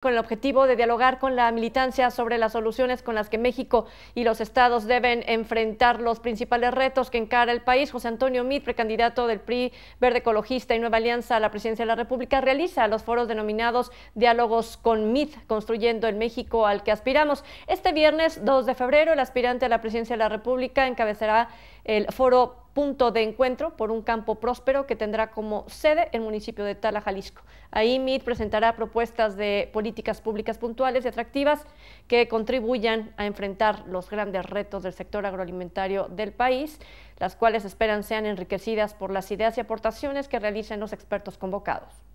con el objetivo de dialogar con la militancia sobre las soluciones con las que México y los estados deben enfrentar los principales retos que encara el país. José Antonio Mid, precandidato del PRI, Verde Ecologista y Nueva Alianza a la Presidencia de la República, realiza los foros denominados Diálogos con Mit, construyendo el México al que aspiramos. Este viernes 2 de febrero, el aspirante a la Presidencia de la República encabezará el foro punto de encuentro por un campo próspero que tendrá como sede el municipio de Tala, Jalisco. Ahí MIT presentará propuestas de políticas públicas puntuales y atractivas que contribuyan a enfrentar los grandes retos del sector agroalimentario del país, las cuales esperan sean enriquecidas por las ideas y aportaciones que realicen los expertos convocados.